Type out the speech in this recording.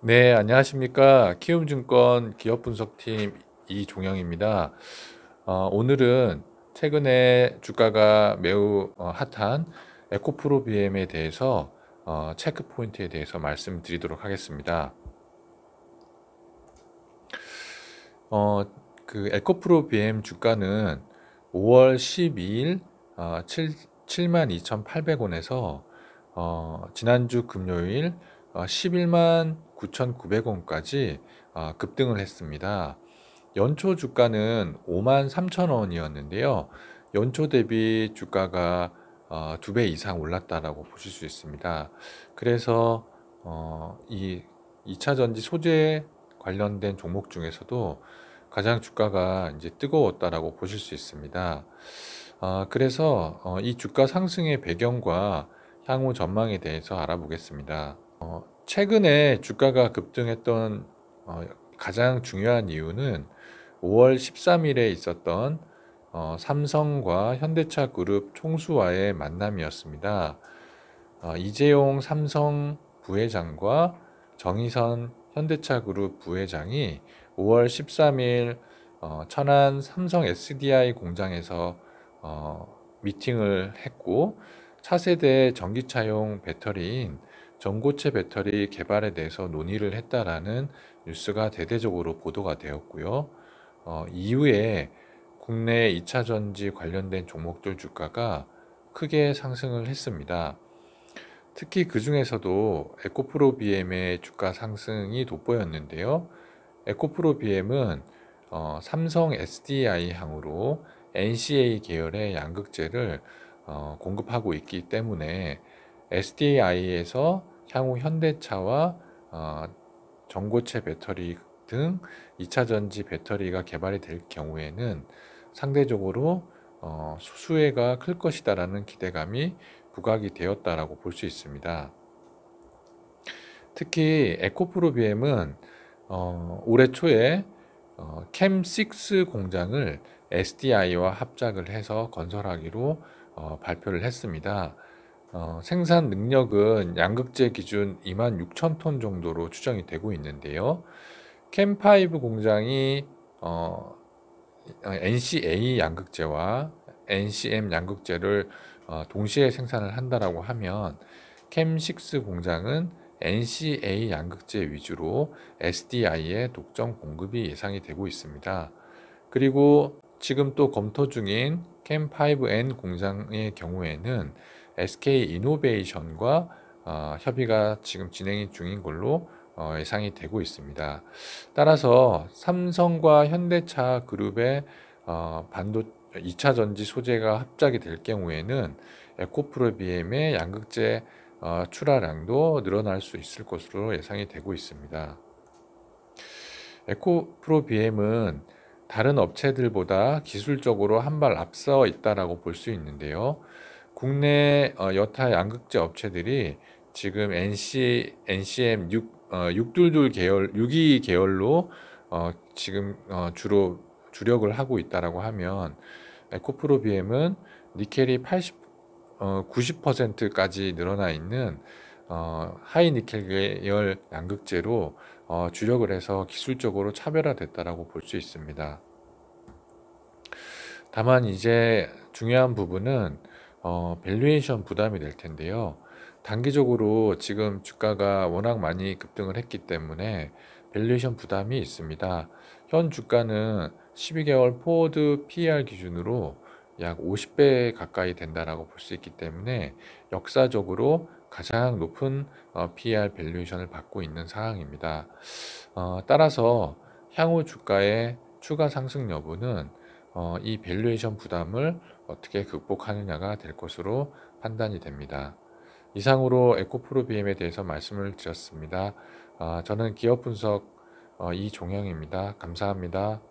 네, 안녕하십니까. 키움증권 기업 분석팀 이종영입니다. 어, 오늘은 최근에 주가가 매우 어, 핫한 에코프로비엠에 대해서 어, 체크 포인트에 대해서 말씀드리도록 하겠습니다. 어, 그 에코프로비엠 주가는 5월 12일 어, 7, 72,800원에서 어, 지난주 금요일 어, 11만 9,900원까지 아, 급등을 했습니다. 연초 주가는 5 3 0 0 0 원이었는데요. 연초 대비 주가가 어, 두배 이상 올랐다라고 보실 수 있습니다. 그래서 어, 이 2차 전지 소재 관련된 종목 중에서도 가장 주가가 이제 뜨거웠다라고 보실 수 있습니다. 어, 그래서 이 주가 상승의 배경과 향후 전망에 대해서 알아보겠습니다. 최근에 주가가 급등했던 어, 가장 중요한 이유는 5월 13일에 있었던 어, 삼성과 현대차 그룹 총수와의 만남이었습니다. 어, 이재용 삼성 부회장과 정의선 현대차 그룹 부회장이 5월 13일 어, 천안 삼성 SDI 공장에서 어, 미팅을 했고 차세대 전기차용 배터리인 전고체 배터리 개발에 대해서 논의를 했다라는 뉴스가 대대적으로 보도가 되었고요. 어, 이후에 국내 2차 전지 관련된 종목들 주가가 크게 상승을 했습니다. 특히 그 중에서도 에코프로 BM의 주가 상승이 돋보였는데요. 에코프로 BM은 어, 삼성 SDI 향으로 NCA 계열의 양극재를 어, 공급하고 있기 때문에 s d i 에서 향후 현대차와 어, 전고체 배터리 등 2차 전지 배터리가 개발이 될 경우에는 상대적으로 어, 수수혜가 클 것이다라는 기대감이 부각이 되었다라고 볼 수 있습니다. 특히 에코프로비엠은 어, 올해 초에 어, 캠6 공장을 SDI와 합작을 해서 건설하기로 어, 발표를 했습니다. 어, 생산 능력은 양극재 기준 26,000톤 정도로 추정이 되고 있는데요. 캠5 공장이 어, NCA 양극재와 NCM 양극재를 어, 동시에 생산을 한다라고 하면 캠6 공장은 NCA 양극재 위주로 SDI의 독점 공급이 예상이 되고 있습니다. 그리고 지금 또 검토 중인 캠5N 공장의 경우에는 SK 이노베이션과 어, 협의가 지금 진행 중인 걸로 어, 예상이 되고 있습니다. 따라서 삼성과 현대차 그룹의 어, 반도 2차 전지 소재가 합작이 될 경우에는 에코프로비엠의 양극재 어, 출하량도 늘어날 수 있을 것으로 예상이 되고 있습니다. 에코프로비엠은 다른 업체들보다 기술적으로 한 발 앞서 있다라고 볼 수 있는데요. 국내 어, 여타 양극재 업체들이 지금 NC, NCM 6, 622 어, 계열, 62 계열로 어, 지금 주로 주력을 하고 있다라고 하면 에코프로 BM은 니켈이 80, 90%까지 늘어나 있는 하이 니켈 계열 양극재로 어, 주력을 해서 기술적으로 차별화됐다라고 볼 수 있습니다. 다만 이제 중요한 부분은 어, 밸류에이션 부담이 될 텐데요. 단기적으로 지금 주가가 워낙 많이 급등을 했기 때문에 밸류에이션 부담이 있습니다. 현 주가는 12개월 포워드 PER 기준으로 약 50배 가까이 된다라고 볼 수 있기 때문에 역사적으로 가장 높은 어, PER 밸류에이션을 받고 있는 사항입니다. 어, 따라서 향후 주가의 추가 상승 여부는 어, 이 밸류에이션 부담을 어떻게 극복하느냐가 될 것으로 판단이 됩니다. 이상으로 에코프로 BM에 대해서 말씀을 드렸습니다. 어, 저는 기업 분석 어, 이종영입니다. 감사합니다.